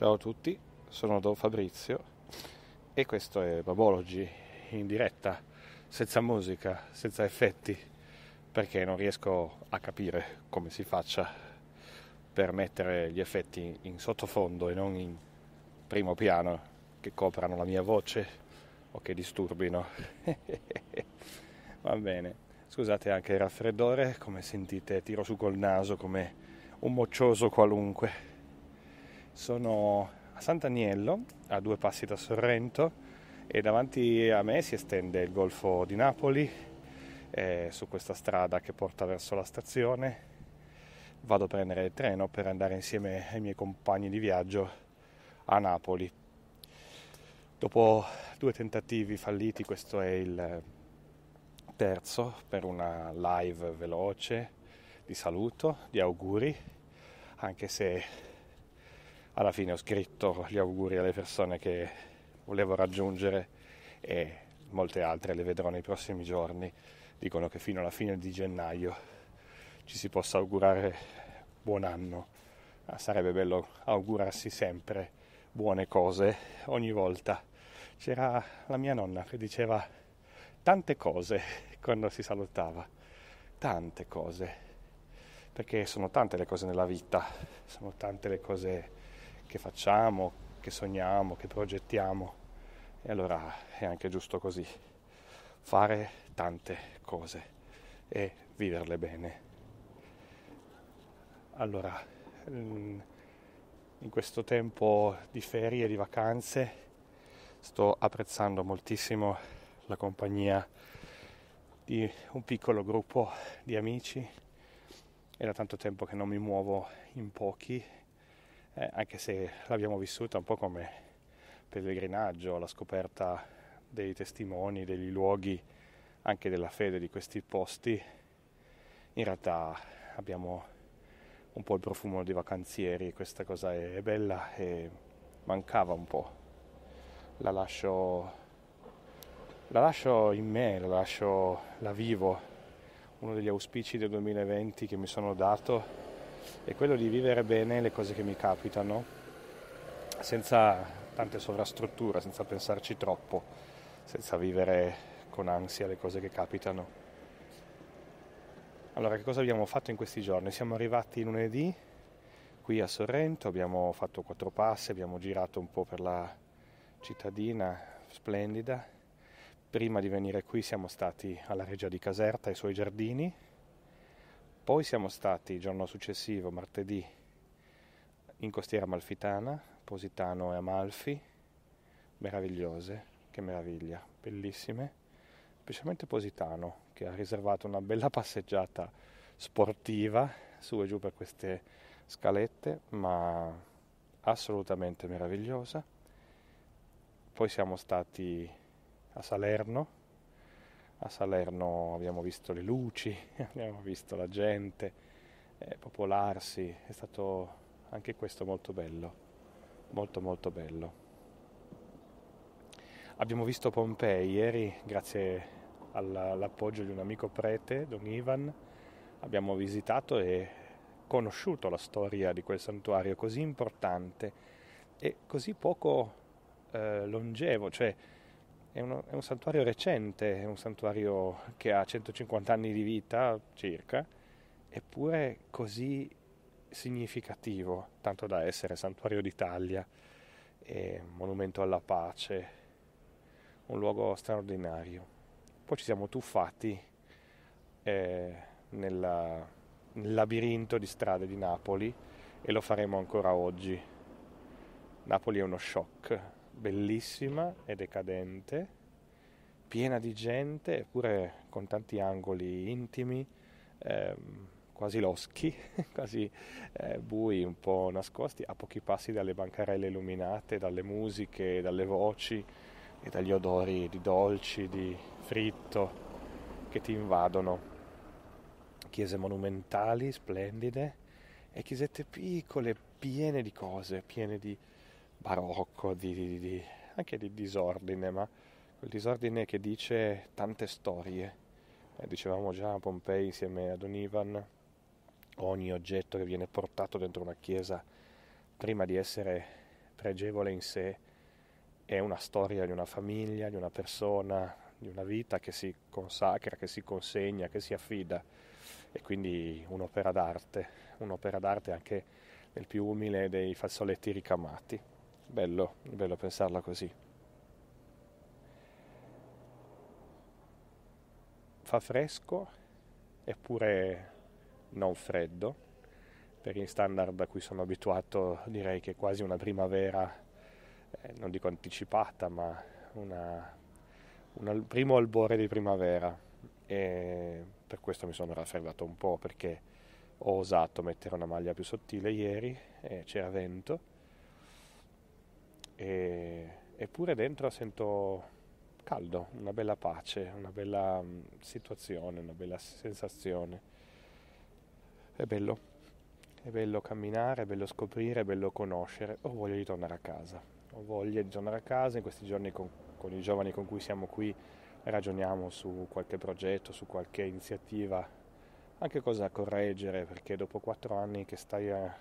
Ciao a tutti, sono Don Fabrizio e questo è Babology in diretta, senza musica, senza effetti, perché non riesco a capire come si faccia per mettere gli effetti in sottofondo e non in primo piano che coprano la mia voce o che disturbino. Va bene, scusate anche il raffreddore, come sentite tiro su col naso come un moccioso qualunque. Sono a Sant'Agnello, a due passi da Sorrento, e davanti a me si estende il Golfo di Napoli, eh, su questa strada che porta verso la stazione. Vado a prendere il treno per andare insieme ai miei compagni di viaggio a Napoli. Dopo due tentativi falliti, questo è il terzo per una live veloce di saluto, di auguri, anche se alla fine ho scritto gli auguri alle persone che volevo raggiungere e molte altre le vedrò nei prossimi giorni. Dicono che fino alla fine di gennaio ci si possa augurare buon anno. Ma ah, sarebbe bello augurarsi sempre buone cose ogni volta. C'era la mia nonna che diceva tante cose quando si salutava, tante cose, perché sono tante le cose nella vita, sono tante le cose che facciamo, che sogniamo, che progettiamo. E allora è anche giusto così, fare tante cose e viverle bene. Allora, mm, in questo tempo di ferie, di vacanze, sto apprezzando moltissimo la compagnia di un piccolo gruppo di amici. È da tanto tempo che non mi muovo in pochi eh, anche se l'abbiamo vissuta un po' come pellegrinaggio, la scoperta dei testimoni, degli luoghi, anche della fede di questi posti, in realtà abbiamo un po' il profumo di vacanzieri, questa cosa è bella e mancava un po'. La lascio, la lascio in me, la, lascio, la vivo. Uno degli auspici del 2020 che mi sono dato è quello di vivere bene le cose che mi capitano, senza tante sovrastrutture, senza pensarci troppo, senza vivere con ansia le cose che capitano. Allora, che cosa abbiamo fatto in questi giorni? Siamo arrivati lunedì qui a Sorrento, abbiamo fatto quattro passi, abbiamo girato un po' per la cittadina splendida. Prima di venire qui siamo stati alla Reggia di Caserta, i suoi giardini, poi siamo stati il giorno successivo, martedì, in costiera amalfitana, Positano e Amalfi, meravigliose, che meraviglia, bellissime, specialmente Positano che ha riservato una bella passeggiata sportiva su e giù per queste scalette, ma assolutamente meravigliosa. Poi siamo stati a Salerno, a Salerno abbiamo visto le luci, abbiamo visto la gente eh, popolarsi, è stato anche questo molto bello, molto molto bello. Abbiamo visto Pompei ieri grazie all'appoggio di un amico prete, Don Ivan, abbiamo visitato e conosciuto la storia di quel santuario così importante e così poco eh, longevo, cioè è, uno, è un santuario recente, è un santuario che ha 150 anni di vita circa, eppure così significativo, tanto da essere santuario d'Italia, monumento alla pace, un luogo straordinario. Poi ci siamo tuffati eh, nella, nel labirinto di strade di Napoli e lo faremo ancora oggi. Napoli è uno shock, bellissima e decadente, piena di gente, eppure con tanti angoli intimi, ehm, quasi loschi, quasi eh, bui, un po' nascosti, a pochi passi dalle bancarelle illuminate, dalle musiche, dalle voci e dagli odori di dolci, di fritto che ti invadono. Chiese monumentali, splendide, e chiesette piccole, piene di cose, piene di barocco, di, di, di, anche di disordine, ma quel disordine che dice tante storie. Eh, dicevamo già a Pompei insieme ad un Ivan, ogni oggetto che viene portato dentro una chiesa prima di essere pregevole in sé è una storia di una famiglia, di una persona, di una vita che si consacra, che si consegna, che si affida e quindi un'opera d'arte, un'opera d'arte anche nel più umile dei fazzoletti ricamati. Bello, bello pensarla così. Fa fresco, eppure non freddo. Per gli standard a cui sono abituato direi che è quasi una primavera, eh, non dico anticipata, ma una, primo albore di primavera. E per questo mi sono raffreddato un po' perché ho osato mettere una maglia più sottile ieri e c'era vento e, eppure dentro sento caldo, una bella pace, una bella mm, situazione, una bella sensazione. È bello, è bello camminare, è bello scoprire, è bello conoscere. Ho voglia di tornare a casa, ho voglia di tornare a casa in questi giorni con, con i giovani con cui siamo qui ragioniamo su qualche progetto, su qualche iniziativa, anche cosa correggere, perché dopo quattro anni che stai a,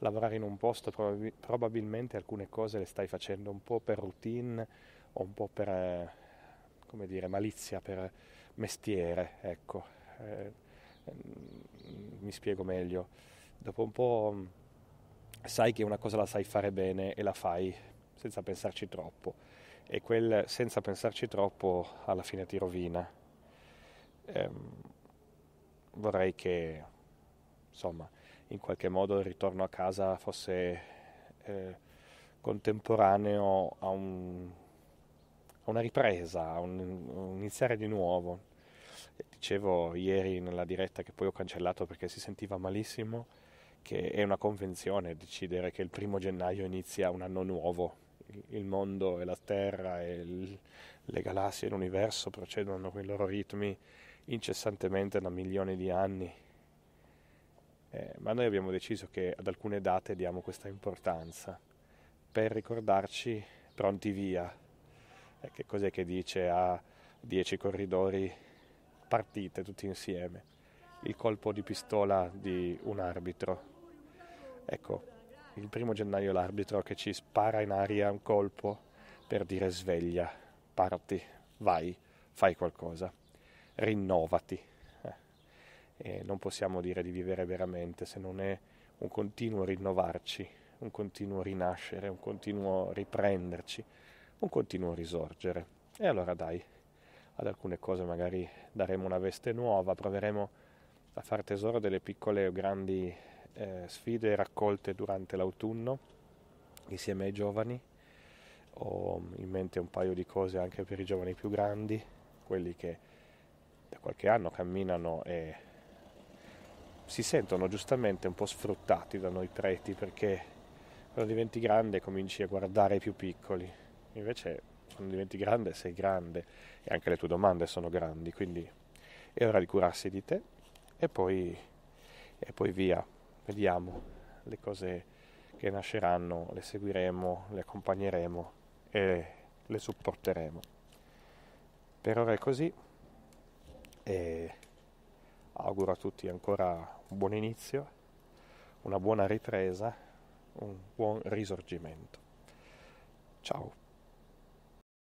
lavorare in un posto probab- probabilmente alcune cose le stai facendo un po' per routine o un po' per, eh, come dire, malizia, per mestiere, ecco. Eh, mi spiego meglio. Dopo un po' mm, sai che una cosa la sai fare bene e la fai senza pensarci troppo e quel senza pensarci troppo alla fine ti rovina. Eh, vorrei che, insomma, in qualche modo il ritorno a casa fosse eh, contemporaneo a, un, a, una ripresa, a un, un iniziare di nuovo. Dicevo ieri nella diretta che poi ho cancellato perché si sentiva malissimo che è una convenzione decidere che il primo gennaio inizia un anno nuovo, il mondo e la Terra e il, le galassie e l'universo procedono con i loro ritmi incessantemente da milioni di anni eh, ma noi abbiamo deciso che ad alcune date diamo questa importanza per ricordarci pronti via. Eh, che cos'è che dice a dieci corridori partite tutti insieme? Il colpo di pistola di un arbitro. Ecco, il primo gennaio l'arbitro che ci spara in aria un colpo per dire sveglia, parti, vai, fai qualcosa, rinnovati eh, non possiamo dire di vivere veramente se non è un continuo rinnovarci, un continuo rinascere, un continuo riprenderci, un continuo risorgere. E allora dai, ad alcune cose magari daremo una veste nuova, proveremo a far tesoro delle piccole o grandi eh, sfide raccolte durante l'autunno insieme ai giovani. Ho in mente un paio di cose anche per i giovani più grandi, quelli che da qualche anno camminano e si sentono giustamente un po' sfruttati da noi preti perché quando diventi grande cominci a guardare i più piccoli, invece quando diventi grande sei grande e anche le tue domande sono grandi, quindi è ora di curarsi di te e poi, e poi via, vediamo le cose che nasceranno, le seguiremo, le accompagneremo e le supporteremo. Per ora è così e auguro a tutti ancora un buon inizio, una buona ripresa, un buon risorgimento. Ciao.